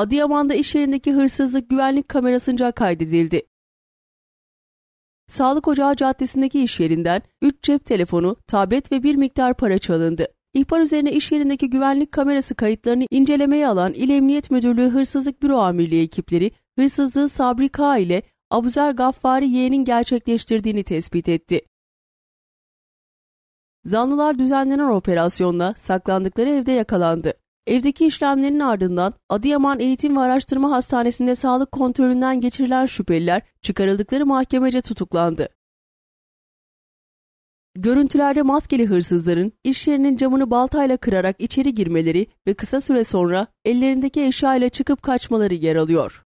Adıyaman'da iş yerindeki hırsızlık güvenlik kamerasınca kaydedildi. Sağlık Ocağı Caddesi'ndeki iş yerinden 3 cep telefonu, tablet ve bir miktar para çalındı. İhbar üzerine iş yerindeki güvenlik kamerası kayıtlarını incelemeye alan İl Emniyet Müdürlüğü Hırsızlık Büro Amirliği ekipleri hırsızlığı Sabri K ile Abuzer Gaffari Y'nin gerçekleştirdiğini tespit etti. Zanlılar düzenlenen operasyonla saklandıkları evde yakalandı. Evdeki işlemlerin ardından Adıyaman Eğitim ve Araştırma Hastanesi'nde sağlık kontrolünden geçirilen şüpheliler çıkarıldıkları mahkemece tutuklandı. Görüntülerde maskeli hırsızların iş yerinin camını baltayla kırarak içeri girmeleri ve kısa süre sonra ellerindeki eşya ile çıkıp kaçmaları yer alıyor.